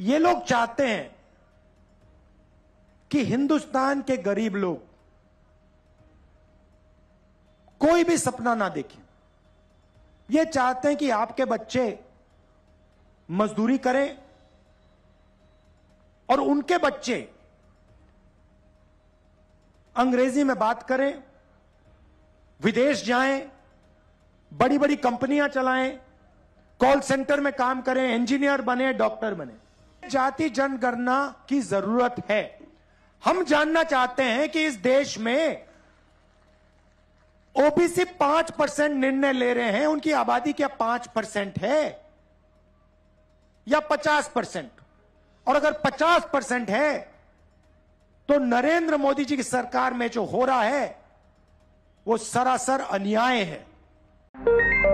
ये लोग चाहते हैं कि हिंदुस्तान के गरीब लोग कोई भी सपना ना देखें ये चाहते हैं कि आपके बच्चे मजदूरी करें और उनके बच्चे अंग्रेजी में बात करें विदेश जाएं बड़ी बड़ी कंपनियां चलाएं कॉल सेंटर में काम करें इंजीनियर बने डॉक्टर बने जाति जनगणना की जरूरत है हम जानना चाहते हैं कि इस देश में ओबीसी पांच परसेंट निर्णय ले रहे हैं उनकी आबादी क्या पांच परसेंट है या पचास परसेंट और अगर पचास परसेंट है तो नरेंद्र मोदी जी की सरकार में जो हो रहा है वो सरासर अन्याय है